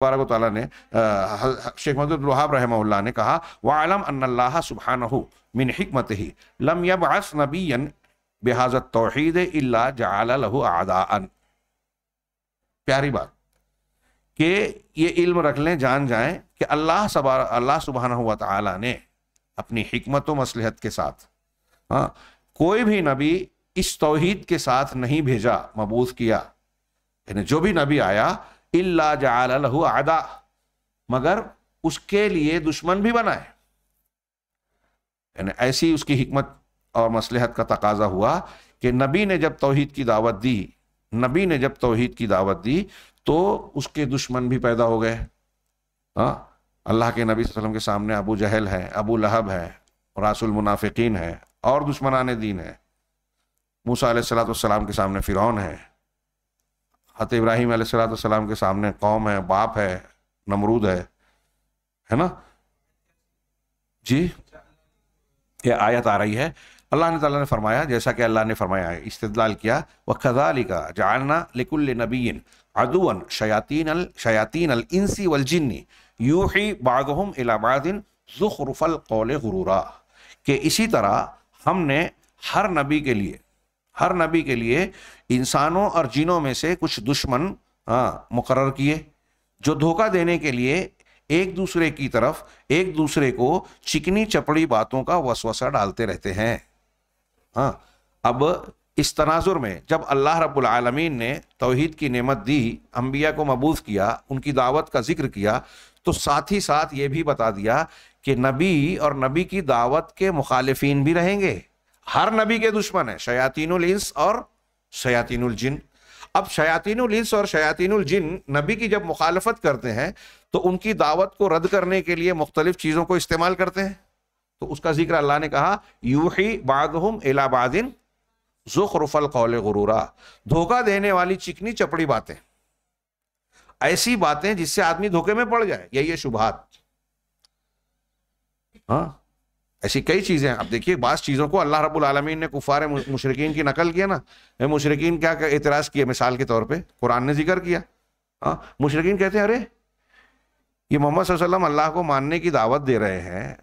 तबारक ताली ने शेख मदद लुहाब रहम ने कहा वालम अल्लाह सुबहान मिन हमत ही लम यब अस नबी बेहाजत तोहद इल्ला जला आदा अन प्यारी बात कि ये इल्म रख लें जान जाएं कि अल्लाह सबा अल्लाह सुबहान तला ने अपनी हमत व मसलहत के साथ हाँ कोई भी नबी इस तोहद के साथ नहीं भेजा मबूस किया यानी जो भी नबी आया इल्ला जहू आदा मगर उसके लिए दुश्मन भी बनाए यानी ऐसी उसकी हिकमत और मसलहत का तकाजा हुआ कि नबी ने जब तोहीद की दावत दी नबी ने जब तोहीद की दावत दी तो उसके दुश्मन भी पैदा हो गए हाँ अल्लाह के नबी वसल्लम के सामने अबू जहल है अबू लहब है रसुल मुनाफिकीन है और दुश्मनान दीन है मूसा सलाम के सामने फ़िरौन है हत इब्राहिम सलाम के सामने कौम है बाप है नमरूद है है ना जी ये आयत आ रही है अल्लाह ने ताला ने फरमाया जैसा कि अल्लाह ने फरमाया है किया व कदालिका जानना लिकुल नबीन अदुअन शयातीन अल शयातीन अल इंसी वल जिन्नी ही बागहम इलाबादिन जुखरुफल कौल गुरूरा के इसी तरह हमने हर नबी के लिए हर नबी के लिए इंसानों और जिनों में से कुछ दुश्मन हाँ, मुकर किए जो धोखा देने के लिए एक दूसरे की तरफ एक दूसरे को चिकनी चपड़ी बातों का वसवसा डालते रहते हैं हाँ अब इस तनाजुर में जब अल्लाह रब्बुल रबालमीन ने तौहीद की नेमत दी अम्बिया को मबूज किया उनकी दावत का जिक्र किया तो साथ ही साथ ये भी बता दिया कि नबी और नबी की दावत के मुखालफन भी रहेंगे हर नबी के दुश्मन है शयातीन इंस और शयातीन जिन अब शयातीन इंस और शयातीन जिन नबी की जब मुखालफत करते हैं तो उनकी दावत को रद्द करने के लिए मुख्तलिफ चीज़ों को इस्तेमाल करते हैं तो उसका जिक्र अल्लाह ने कहा यूही बादहुम इलाबादिन जुखरफल कौल गुरूरा धोखा देने वाली चिकनी चपड़ी बातें ऐसी बातें जिससे आदमी धोखे में पड़ जाए यही है शुभात हाँ ऐसी कई चीज़ें हैं अब देखिए बास चीज़ों को अल्लाह रब्बुल आलमीन ने कुफार मुशरकिन की नकल किया ना मुशरकिन क्या एतराज़ किए मिसाल के तौर पर कुरान ने जिक्र किया हाँ मुशरकिन कहते हैं अरे ये मोहम्मद वसल्लम अल्लाह को मानने की दावत दे रहे हैं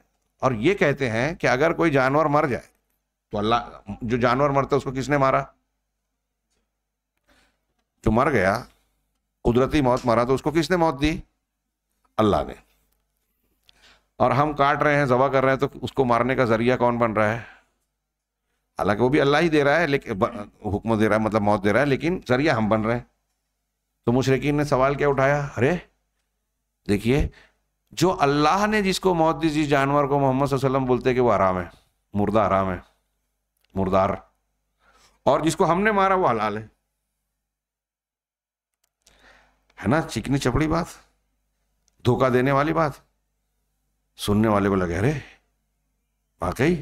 और ये कहते हैं कि अगर कोई जानवर मर जाए तो अल्लाह जो जानवर मरता है उसको किसने मारा जो मर गया कुदरती मौत मारा तो उसको किसने मौत दी अल्लाह ने और हम काट रहे हैं जबा कर रहे हैं तो उसको मारने का जरिया कौन बन रहा है हालांकि वो भी अल्लाह ही दे रहा है लेकिन हुक्म दे रहा है मतलब मौत दे रहा है लेकिन जरिया हम बन रहे हैं तो मुशरकिन ने सवाल क्या उठाया अरे देखिए जो अल्लाह ने जिसको मौत दी जिस जानवर को मोहम्मद वसल्लम बोलते कि वो आराम है मुर्दा आराम है मुर्दार और जिसको हमने मारा वो हलाल है है ना चिकनी चपड़ी बात धोखा देने वाली बात सुनने वाले को लगे अरे वाकई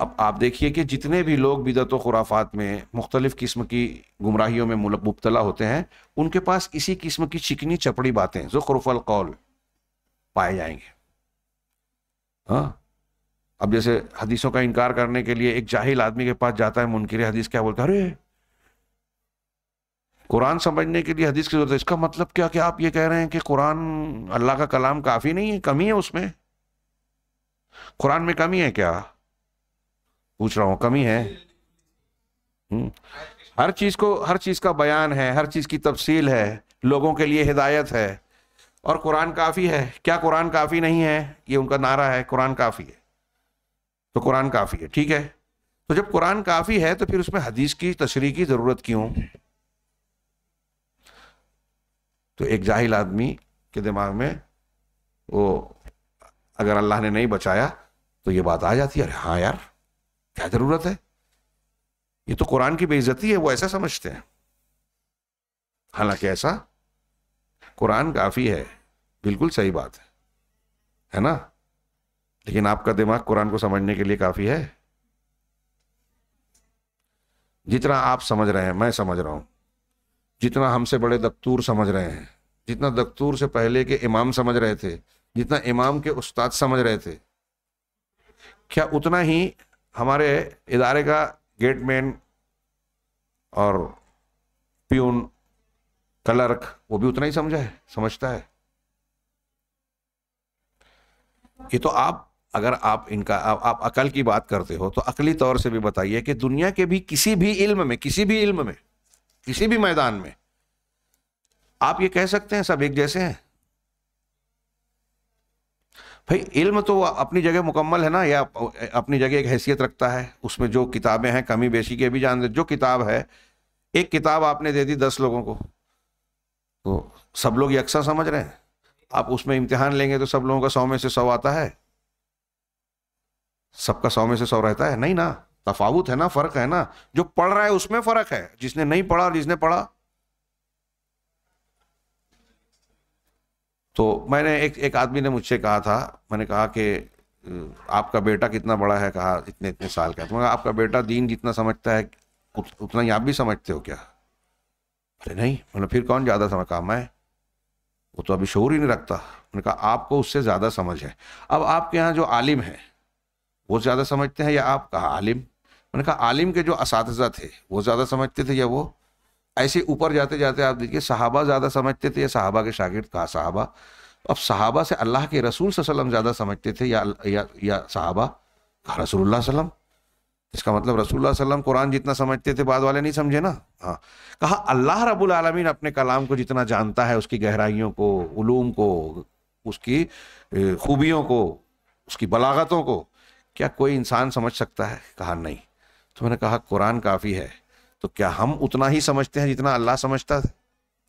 अब आप देखिए कि जितने भी लोग बिदत खुराफात में मुख्तलिफ किस्म की गुमराहियों में मुबतला होते हैं उनके पास इसी किस्म की चिकनी चपड़ी बातें जुखरफल कौल पाए जाएंगे हाँ अब जैसे हदीसों का इनकार करने के लिए एक जाहिल आदमी के पास जाता है मुनकर हदीस क्या बोलता है अरे कुरान समझने के लिए हदीस की जरूरत है इसका मतलब क्या कि आप ये कह रहे हैं कि कुरान अल्लाह का कलाम काफ़ी नहीं है कमी है उसमें कुरान में कमी है क्या पूछ रहा हूँ कमी है हम्म। हर चीज़ को हर चीज़ का बयान है हर चीज़ की तफसील है लोगों के लिए हिदायत है और कुरान काफ़ी है क्या कुरान काफ़ी नहीं है ये उनका नारा है कुरान काफ़ी है तो कुरान काफ़ी है ठीक है तो जब कुरान काफ़ी है तो फिर उसमें हदीस की तशरी की ज़रूरत क्यों तो एक जाहिल आदमी के दिमाग में वो अगर अल्लाह ने नहीं बचाया तो ये बात आ जाती है अरे हाँ यार क्या ज़रूरत है ये तो कुरान की बेइज्जती है वो ऐसा समझते हैं हालांकि ऐसा कुरान काफ़ी है बिल्कुल सही बात है है ना लेकिन आपका दिमाग कुरान को समझने के लिए काफ़ी है जितना आप समझ रहे हैं मैं समझ रहा हूं जितना हमसे बड़े दक्तूर समझ रहे हैं जितना दक्तूर से पहले के इमाम समझ रहे थे जितना इमाम के उस्ताद समझ रहे थे क्या उतना ही हमारे इदारे का गेटमैन और प्यून क्लर्क वो भी उतना ही समझा है समझता है ये तो आप अगर आप इनका आप, आप अकल की बात करते हो तो अकली तौर से भी बताइए कि दुनिया के भी किसी भी इल्म में किसी भी इल्म में किसी भी मैदान में आप ये कह सकते हैं सब एक जैसे हैं भाई इल्म तो अपनी जगह मुकम्मल है ना या अपनी जगह एक हैसियत रखता है उसमें जो किताबें हैं कमी बेशी के भी जान जो किताब है एक किताब आपने दे दी दस लोगों को तो सब लोग यकसा समझ रहे हैं आप उसमें इम्तिहान लेंगे तो सब लोगों का सौ में से सौ आता है सबका सौ में से सौ रहता है नहीं ना तफावत है ना फर्क है ना जो पढ़ रहा है उसमें फर्क है जिसने नहीं पढ़ा जिसने पढ़ा तो मैंने एक एक आदमी ने मुझसे कहा था मैंने कहा कि आपका बेटा कितना बड़ा है कहा इतने इतने साल का तो मैं आपका बेटा दीन जितना समझता है उत, उतना ही आप भी समझते हो क्या अरे नहीं मैंने फिर कौन ज़्यादा समझ कहा मैं वो तो अभी शोर ही नहीं रखता मैंने कहा आपको उससे ज़्यादा समझ है अब आपके यहाँ जो आलिम है वो ज़्यादा समझते हैं या आप कहा आलिम मैंने कहा आलिम के जो इस थे वो ज़्यादा समझते थे या वो ऐसे ऊपर जाते जाते आप देखिए साहबा ज़्यादा समझते थे या साहबा के शागिर्द कहा साहबा अब साहबा से अल्लाह के रसूल सल्लम ज़्यादा समझते थे या या या साहबा कहा रसूल वसलम इसका मतलब रसूल सल्लम कुरान जितना समझते थे बाद वाले नहीं समझे ना हाँ कहा अल्लाह रबुल आलमीन अपने कलाम को जितना जानता है उसकी गहराइयों को उलूम को उसकी खूबियों को उसकी बलागतों को क्या कोई इंसान समझ सकता है कहा नहीं तो मैंने कहा कुरान काफ़ी है तो क्या हम उतना ही समझते हैं जितना अल्लाह समझता था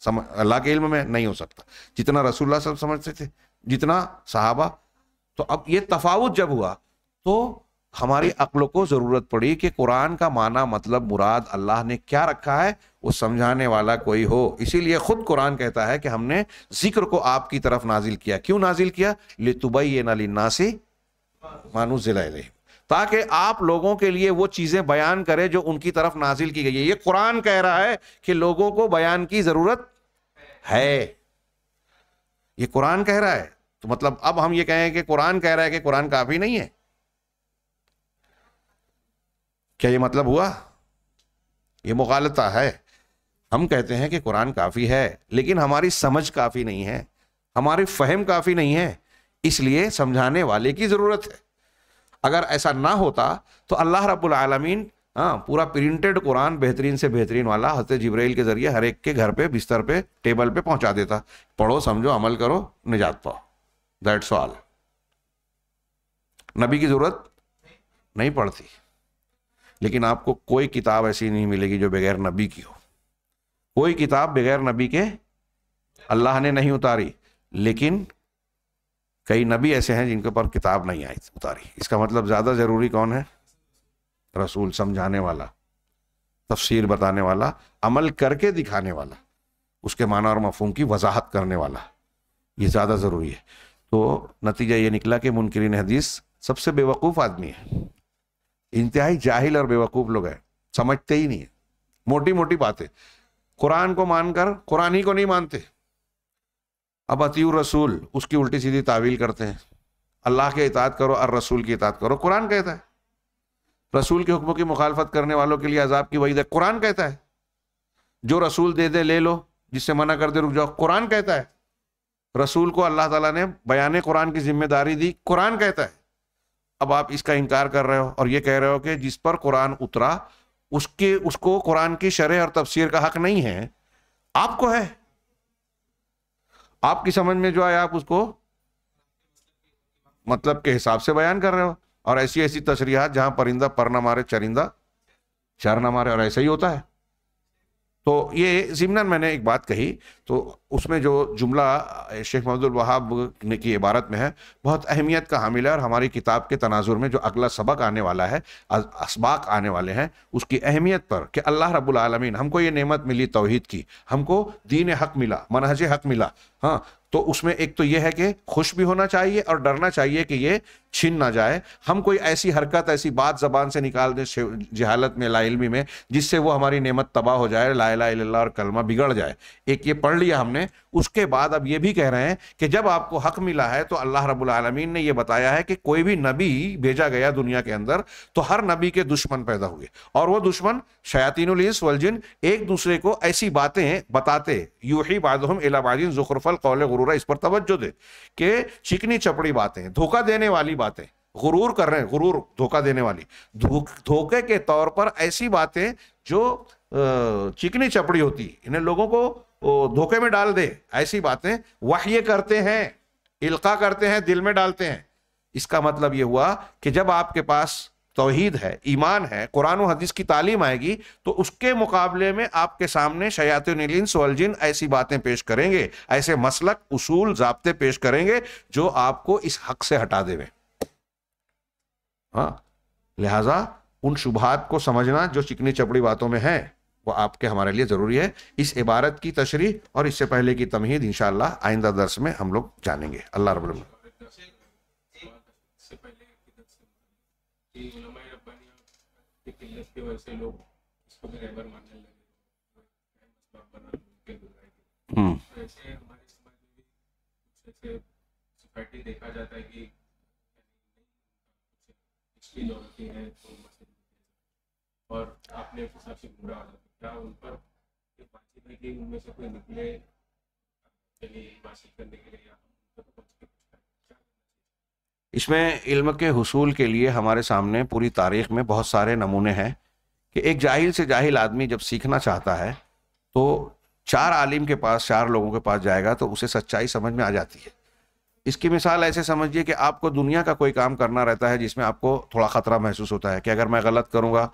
सम अल्लाह के इल्म में नहीं हो सकता जितना रसूल्ला सब समझते थे जितना साहबा तो अब ये तफावत जब हुआ तो हमारी अक्ल को ज़रूरत पड़ी कि कुरान का माना मतलब मुराद अल्लाह ने क्या रखा है वो समझाने वाला कोई हो इसीलिए ख़ुद कुरान कहता है कि हमने जिक्र को आपकी तरफ नाजिल किया क्यों नाजिल किया ये नली नासी मानू ज़िला ताकि आप लोगों के लिए वो चीज़ें बयान करें जो उनकी तरफ नाजिल की गई है ये कुरान कह रहा है कि लोगों को बयान की ज़रूरत है ये कुरान कह रहा है तो मतलब अब हम ये कहें कि कुरान कह रहा है कि कुरान काफ़ी नहीं है क्या ये मतलब हुआ ये मुगालता है हम कहते हैं कि कुरान काफ़ी है लेकिन हमारी समझ काफ़ी नहीं है हमारी फहम काफ़ी नहीं है इसलिए समझाने वाले की ज़रूरत है अगर ऐसा ना होता तो अल्लाह रब्बुल आलमीन हाँ पूरा प्रिंटेड कुरान बेहतरीन से बेहतरीन वाला हजरत जब्राइल के ज़रिए हर एक के घर पे बिस्तर पे टेबल पे पहुंचा देता पढ़ो समझो अमल करो निजात पाओ दैट्स ऑल नबी की ज़रूरत नहीं पड़ती लेकिन आपको कोई किताब ऐसी नहीं मिलेगी जो बगैर नबी की हो कोई किताब बगैर नबी के अल्लाह ने नहीं उतारी लेकिन कई नबी ऐसे हैं जिनके ऊपर किताब नहीं आई उतारी इसका मतलब ज़्यादा ज़रूरी कौन है रसूल समझाने वाला तफसीर बताने वाला अमल करके दिखाने वाला उसके माना और मफहम की वजाहत करने वाला ये ज़्यादा ज़रूरी है तो नतीजा ये निकला कि मुनकरीन हदीस सबसे बेवकूफ़ आदमी है इंतहाई जाहिल और बेवकूफ़ लोग हैं समझते ही नहीं है मोटी मोटी बातें कुरान को मानकर कुरान ही को नहीं मानते अब अतीय रसूल उसकी उल्टी सीधी तावील करते हैं अल्लाह के इतात करो और रसूल की इतात करो कुरान कहता है रसूल के हुक्मों की मुखालफत करने वालों के लिए अजाब की वही है कुरान कहता है जो रसूल दे दे ले लो जिससे मना कर दे रुक जाओ कुरान कहता है रसूल को अल्लाह ताला ने बयान कुरान की जिम्मेदारी दी कुरान कहता है अब आप इसका इनकार कर रहे हो और ये कह रहे हो कि जिस पर कुरान उतरा उसके उसको कुरान की शरह और तफसीर का हक नहीं है आपको है आपकी समझ में जो आया आप उसको मतलब के हिसाब से बयान कर रहे हो और ऐसी ऐसी तशरीहत जहां परिंदा पर ना मारे चरिंदा चर ना मारे और ऐसा ही होता है तो ये जमनान मैंने एक बात कही तो उसमें जो जुमला शेख महदुल वहाब ने की इबारत में है बहुत अहमियत का हामिल है और हमारी किताब के तनाजुर में जो अगला सबक आने वाला है इसबाक आने वाले हैं उसकी अहमियत पर कि अल्लाह रब्बुल हमको ये नेमत मिली तोहहीद की हमको दीन हक मिला मनहज हक मिला हाँ तो उसमें एक तो यह है कि खुश भी होना चाहिए और डरना चाहिए कि ये छिन ना जाए हम कोई ऐसी हरकत ऐसी बात जबान से निकाल दें जहालत में लाइलमी में जिससे वो हमारी नेमत तबाह हो जाए ला ला और कलमा बिगड़ जाए एक ये पढ़ लिया हमने उसके बाद अब ये भी कह रहे हैं कि जब आपको हक मिला है तो अल्लाह रबालमीन ने यह बताया है कि कोई भी नबी भेजा गया दुनिया के अंदर तो हर नबी के दुश्मन पैदा हुए और वह दुश्मन शयातीन वलजिन एक दूसरे को ऐसी बातें बताते यू ही बादम इलाबाजिन जुखरफल कौल गुरूरा इस पर तवज्जो दे के चिकनी चपड़ी बातें धोखा देने वाली वाली बातें गुरूर कर रहे हैं गुरूर धोखा देने वाली धोखे के तौर पर ऐसी बातें जो चिकनी चपड़ी होती इन्हें लोगों को धोखे में डाल दे ऐसी बातें वाह्य करते हैं इल्का करते हैं दिल में डालते हैं इसका मतलब ये हुआ कि जब आपके पास तोहीद है ईमान है कुरान हदीस की तालीम आएगी तो उसके मुकाबले में आपके सामने शयातिन सोलजिन ऐसी बातें पेश करेंगे ऐसे मसलक उसूल जबते पेश करेंगे जो आपको इस हक से हटा देवें हाँ लिहाजा उन शुभात को समझना जो चिकनी चपड़ी बातों में है वो आपके हमारे लिए ज़रूरी है इस इबारत की तशरी और इससे पहले की तमहीद इन आइंदा दर्श में हम लोग जानेंगे अल्लाह रब हम्म देखा जाता है कि पिछली होती है तो मशीन और आपने उस हिसाब से घूरा ऑर्डर क्या उन पर बातचीत है कि उनमें से कोई निकले चलिए बातचीत करने के लिए इसमें इल्म के हसूल के लिए हमारे सामने पूरी तारीख में बहुत सारे नमूने हैं कि एक जाहिल से जाहिल आदमी जब सीखना चाहता है तो चार आलिम के पास चार लोगों के पास जाएगा तो उसे सच्चाई समझ में आ जाती है इसकी मिसाल ऐसे समझिए कि आपको दुनिया का कोई काम करना रहता है जिसमें आपको थोड़ा ख़तरा महसूस होता है कि अगर मैं गलत करूँगा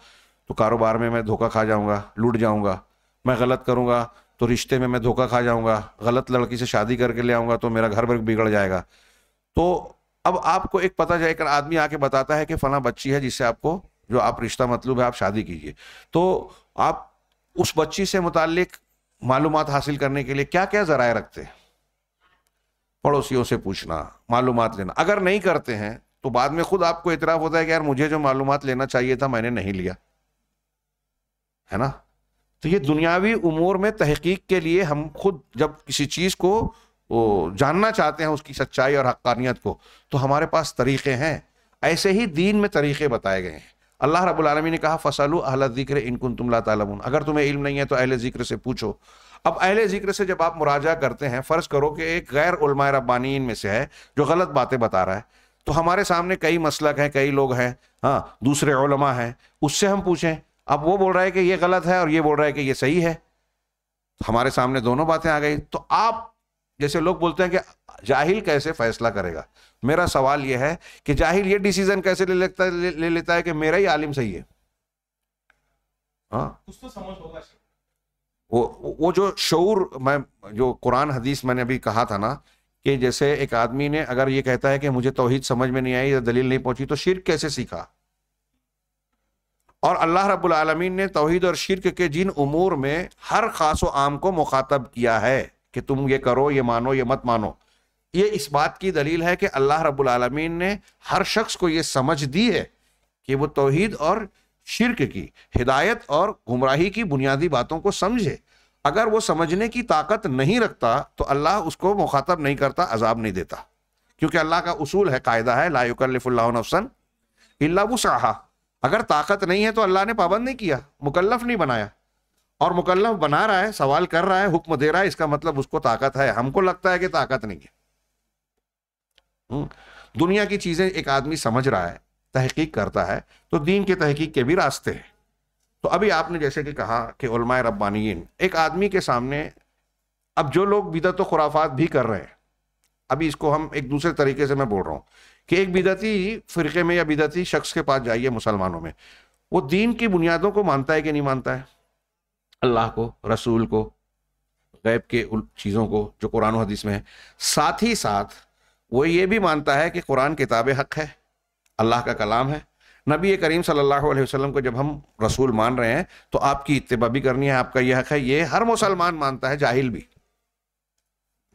तो कारोबार में मैं धोखा खा जाऊँगा लूट जाऊँगा मैं गलत करूँगा तो रिश्ते में मैं धोखा खा जाऊँगा गलत लड़की से शादी करके ले आऊँगा तो मेरा घर बिगड़ जाएगा तो अब आपको एक पता जाए कर आदमी आके बताता है कि फला बच्ची है जिससे आपको जो आप रिश्ता मतलब है आप शादी कीजिए तो आप उस बच्ची से मुतल मालूम हासिल करने के लिए क्या क्या ज़राए रखते हैं पड़ोसियों से पूछना मालूम लेना अगर नहीं करते हैं तो बाद में खुद आपको इतराफ होता है कि यार मुझे जो मालूम लेना चाहिए था मैंने नहीं लिया है ना तो ये दुनियावी उमूर में तहकीक के लिए हम खुद जब किसी चीज़ को जानना चाहते हैं उसकी सच्चाई और हक्कानियत को तो हमारे पास तरीक़े हैं ऐसे ही दीन में तरीक़े बताए गए हैं अल्लाह रब्बुल ने कहा फसलू अहल ज़िक्र इनकुन तुम्ला तलमून अगर तुम्हें इल्म नहीं है तो अहल ज़िक्र से पूछो अब अहले जिक्र से जब आप मुराजा करते हैं फ़र्ज़ करो कि एक गैर उलमा रब्बानी इनमें से है जो गलत बातें बता रहा है तो हमारे सामने कई मसलक हैं कई लोग हैं हाँ दूसरे उलमा हैं उससे हम पूछें अब वो बोल रहा है कि ये गलत है और ये बोल रहा है कि ये सही है हमारे सामने दोनों बातें आ गई तो आप जैसे लोग बोलते हैं कि जाहिल कैसे फैसला करेगा मेरा सवाल यह है कि जाहिल ये डिसीजन कैसे ले लेता ले, ले लेता है कि मेरा ही आलिम सही है हाँ कुछ तो समझ होगा वो वो जो शौर मैं जो कुरान हदीस मैंने अभी कहा था ना कि जैसे एक आदमी ने अगर ये कहता है कि मुझे तोहहीद समझ में नहीं आई या दलील नहीं पहुंची तो शिर कैसे सीखा और अल्लाह रब्बुल रबालमीन ने तोहहीद और शिरक के जिन उमूर में हर खास व आम को मुखातब किया है कि तुम ये करो ये मानो ये मत मानो ये इस बात की दलील है कि अल्लाह रब्बुल ने हर शख्स को ये समझ दी है कि वो तोहहीद और शिरक की हिदायत और गुमराही की बुनियादी बातों को समझे अगर वो समझने की ताकत नहीं रखता तो अल्लाह उसको मुखातब नहीं करता अजाब नहीं देता क्योंकि अल्लाह का उसूल है कायदा है लाकल्लाफसन अल्ला अगर ताकत नहीं है तो अल्लाह ने पाबंद नहीं किया मुकल्लफ नहीं बनाया और मुकल्लफ बना रहा है सवाल कर रहा है हुक्म दे रहा है इसका मतलब उसको ताकत है हमको लगता है कि ताकत नहीं है हम्म। दुनिया की चीजें एक आदमी समझ रहा है तहकीक करता है तो दीन के तहकीक के भी रास्ते हैं तो अभी आपने जैसे कि कहा कि उलमाए रब्बानी एक आदमी के सामने अब जो लोग बिदत खुराफात भी कर रहे हैं अभी इसको हम एक दूसरे तरीके से मैं बोल रहा हूँ कि एक बिदती फ़िरके में या बिदती शख्स के पास जाइए मुसलमानों में वो दीन की बुनियादों को मानता है कि नहीं मानता है अल्लाह को रसूल को गैब के उन चीज़ों को जो कुरान हदीस में है साथ ही साथ वो ये भी मानता है कि कुरान किताब हक है अल्लाह का कलाम है नबी करीम सल्लल्लाहु अलैहि वसल्लम को जब हम रसूल मान रहे हैं तो आपकी इतबा भी करनी है आपका यह हक है ये हर मुसलमान मानता है जाहिल भी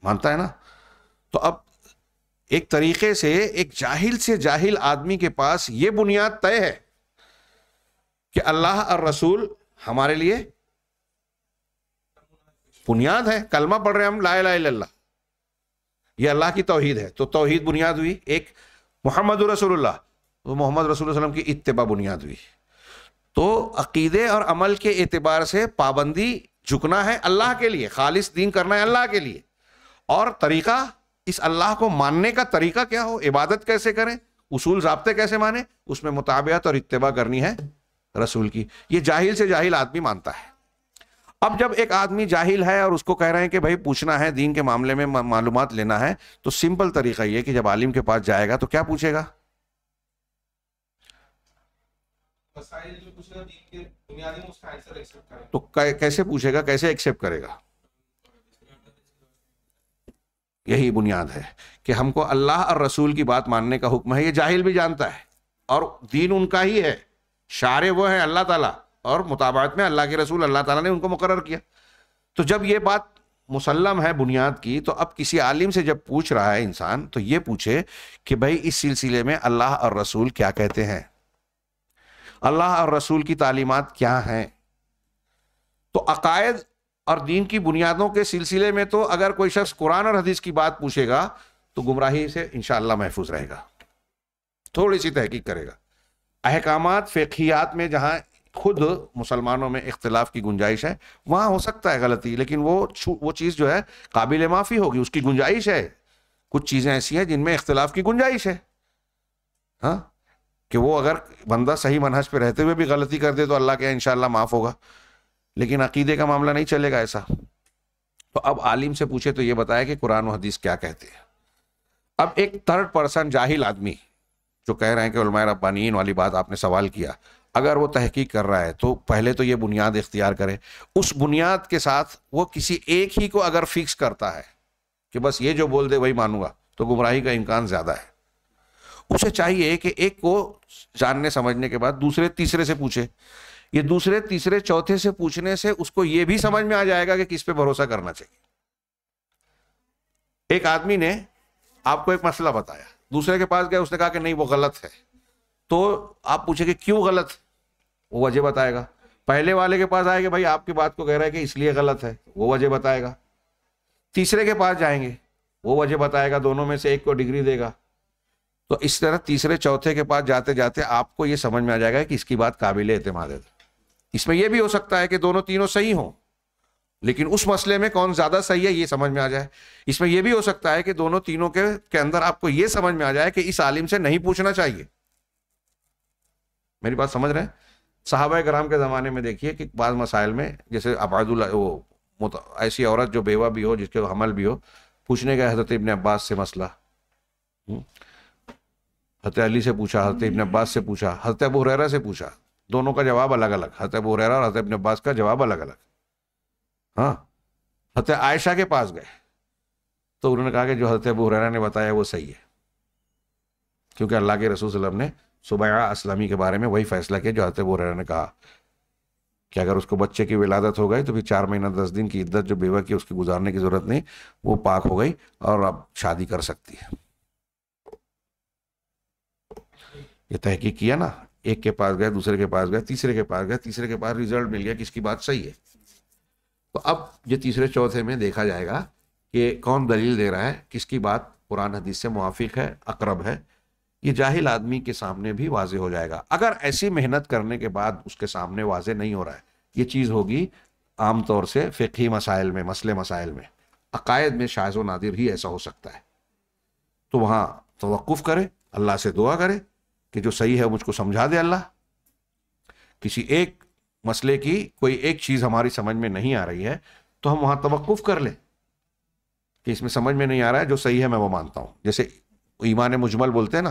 मानता है ना तो अब एक तरीके से एक जाहिल से जाहिल आदमी के पास ये बुनियाद तय है कि अल्लाह और रसूल हमारे लिए बुनियाद है कलमा पढ़ रहे हम ला ला ये अल्लाह की तोहीद है तो तोहीद बुनियाद हुई एक मोहम्मद रसूलुल्लाह वो मोहम्मद रसूल वसलम की इतबा बुनियाद हुई तो अकीदे और अमल के एतबार से पाबंदी झुकना है अल्लाह के लिए खालिश दीन करना है अल्लाह के लिए और तरीका इस अल्लाह को मानने का तरीका क्या हो इबादत कैसे करें उसूल जबते कैसे माने उसमें मुताबियत और इतबा करनी है रसूल की ये जाहिल से जाहिल आदमी मानता है अब जब एक आदमी जाहिल है और उसको कह रहे हैं कि भाई पूछना है दीन के मामले में मालूम लेना है तो सिंपल तरीका ये कि जब आलिम के पास जाएगा तो क्या पूछेगा तो कैसे पूछेगा कैसे एक्सेप्ट करेगा यही बुनियाद है कि हमको अल्लाह और रसूल की बात मानने का हुक्म है ये जाहिल भी जानता है और दीन उनका ही है शारे वो है अल्लाह ताला और मुताबात में अल्लाह के रसूल अल्लाह ताला ने उनको मुकर किया तो जब ये बात मुसलम है बुनियाद की तो अब किसी आलिम से जब पूछ रहा है इंसान तो ये पूछे कि भाई इस सिलसिले में अल्लाह और रसूल क्या कहते हैं अल्लाह और रसूल की तालीमत क्या हैं तो अकायद और दीन की बुनियादों के सिलसिले में तो अगर कोई शख्स कुरान और हदीस की बात पूछेगा तो गुमराही से इन महफूज रहेगा थोड़ी सी तहकीक करेगा अहकाम फेखियात में जहाँ खुद मुसलमानों में इख्तलाफ की गुंजाइश है वहाँ हो सकता है गलती लेकिन वो वो चीज़ जो है काबिल माफ़ी होगी उसकी गुंजाइश है कुछ चीज़ें ऐसी हैं जिनमें इख्तलाफ की गुंजाइश है हाँ कि वो अगर बंदा सही मनहज पे रहते हुए भी गलती कर दे तो अल्लाह के इन माफ़ होगा लेकिन अकीदे का मामला नहीं चलेगा ऐसा तो अब आलिम से पूछे तो ये बताया कि कुरान हदीस क्या कहते हैं अब एक थर्ड पर्सन जाहिल आदमी जो कह रहे हैं कि उलमाय रब्बानीन वाली बात आपने सवाल किया अगर वो तहकीक कर रहा है तो पहले तो ये बुनियाद इख्तियार करे उस बुनियाद के साथ वो किसी एक ही को अगर फिक्स करता है कि बस ये जो बोल दे वही मानूंगा तो गुमराही का इम्कान ज़्यादा है उसे चाहिए कि एक को जानने समझने के बाद दूसरे तीसरे से पूछे ये दूसरे तीसरे चौथे से पूछने से उसको ये भी समझ में आ जाएगा कि किस पे भरोसा करना चाहिए एक आदमी ने आपको एक मसला बताया दूसरे के पास गया उसने कहा कि नहीं वो गलत है तो आप पूछे कि क्यों गलत वो वजह बताएगा पहले वाले के पास आएगा भाई आपकी बात को कह रहा है कि इसलिए गलत है वो वजह बताएगा तीसरे के पास जाएंगे वो वजह बताएगा दोनों में से एक को डिग्री देगा तो इस तरह तीसरे चौथे के पास जाते जाते आपको ये समझ में आ जाएगा कि इसकी बात काबिल अतमाद है इसमें यह भी हो सकता है कि दोनों तीनों सही हों लेकिन उस मसले में कौन ज़्यादा सही है ये समझ में आ जाए इसमें यह भी हो सकता है कि दोनों तीनों के के अंदर आपको यह समझ में आ जाए कि इस आलिम से नहीं पूछना चाहिए मेरी बात समझ रहे हैं साहब कराम के ज़माने में देखिए कि बाद मसाइल में जैसे अबादुल्ला वो ऐसी औरत जो बेवा भी हो जिसके हमल भी हो पूछने गए हज़रत इबन अब्बास से मसला हुँ? हम्म। हत्या अली से पूछा हजरत इबन अब्बास से पूछा हजरत अबू हुरैरा से पूछा दोनों का जवाब अलग अलग हजरत अबू हुरैरा और हजरत इबन अब्बास का जवाब अलग अलग हाँ हजरत आयशा के पास गए तो उन्होंने कहा कि जो हजरत अबू हुरैरा ने बताया वो सही है क्योंकि अल्लाह के रसूल सल्लम ने सुबह असलमी के बारे में वही फैसला किया जो हजरत अबू हुरैरा ने कहा कि अगर उसको बच्चे की विलादत हो गई तो फिर चार महीना दस दिन की इद्दत जो बेवा की उसकी गुजारने की ज़रूरत नहीं वो पाक हो गई और अब शादी कर सकती है ये तहकीक किया ना एक के पास गए दूसरे के पास गए तीसरे के पास गए तीसरे के पास रिजल्ट मिल गया किसकी बात सही है तो अब ये तीसरे चौथे में देखा जाएगा कि कौन दलील दे रहा है किसकी बात कुरान हदीस से मुआफिक है अकरब है ये जाहिल आदमी के सामने भी वाजे हो जाएगा अगर ऐसी मेहनत करने के बाद उसके सामने वाजे नहीं हो रहा है ये चीज़ होगी आम तौर से फ़िकी मसाइल में मसले मसाइल में अकायद में शायज नादिर ही ऐसा हो सकता है तो वहाँ तो करे अल्लाह से दुआ करे कि जो सही है मुझको समझा दे अल्लाह किसी एक मसले की कोई एक चीज़ हमारी समझ में नहीं आ रही है तो हम वहाँ तवक्कुफ कर लें कि इसमें समझ में नहीं आ रहा है जो सही है मैं वो मानता हूँ जैसे ईमान मुजमल बोलते हैं ना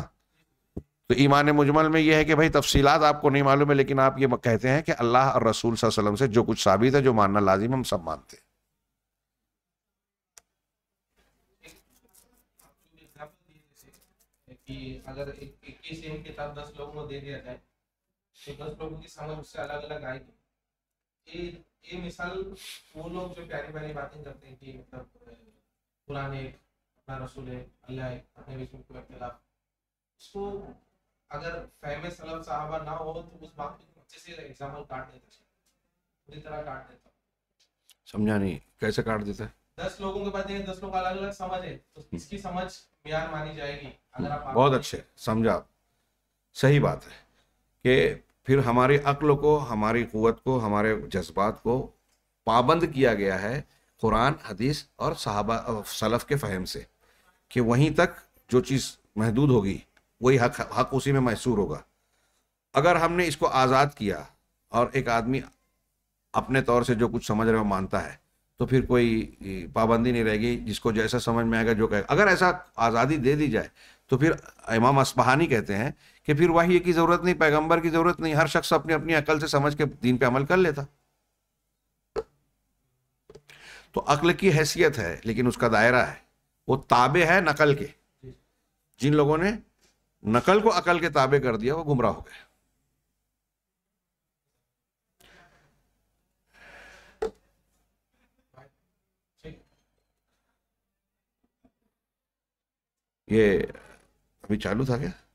तो ईमान मुजमल में यह है कि भाई तफसीलात आपको नहीं मालूम है लेकिन आप ये कहते हैं कि अल्लाह और रसूल वसलम से जो कुछ साबित है जो मानना लाजिम हम सब मानते हैं कि अगर एक की सेम किताब दस लोगों को दे दिया जाए तो दस लोगों की समझ उससे अलग अलग आएगी ये ये मिसाल वो लोग जो प्यारी प्यारी बातें करते हैं कि मतलब कुरान एक अपना रसूल है अल्लाह एक अपने बीच में कोई उसको अगर फहम सलब साहबा ना हो तो उस बात को अच्छे से एग्जाम्पल काट देता है पूरी तरह काट देता समझा नहीं कैसे काट देता है दस लोगों के पास दस लोग अलग अलग समझ है तो इसकी समझ मानी जाएगी अगर आप बहुत अच्छे समझा आप सही बात है कि फिर हमारी अक्ल को हमारी क़वत को हमारे जज्बात को पाबंद किया गया है कुरान हदीस और सहाबा सलफ़ के फ़हम से कि वहीं तक जो चीज़ महदूद होगी वही हक हक उसी में मैसूर होगा अगर हमने इसको आज़ाद किया और एक आदमी अपने तौर से जो कुछ समझ रहे हो मानता है तो फिर कोई पाबंदी नहीं रहेगी जिसको जैसा समझ में आएगा जो कहेगा अगर ऐसा आज़ादी दे दी जाए तो फिर इमाम असबहानी कहते हैं कि फिर वाही की ज़रूरत नहीं पैगंबर की ज़रूरत नहीं हर शख्स अपनी अपनी अकल से समझ के दीन पे अमल कर लेता तो अकल की हैसियत है लेकिन उसका दायरा है वो ताबे है नकल के जिन लोगों ने नकल को अकल के ताबे कर दिया वो गुमराह हो गए ये अभी चालू था क्या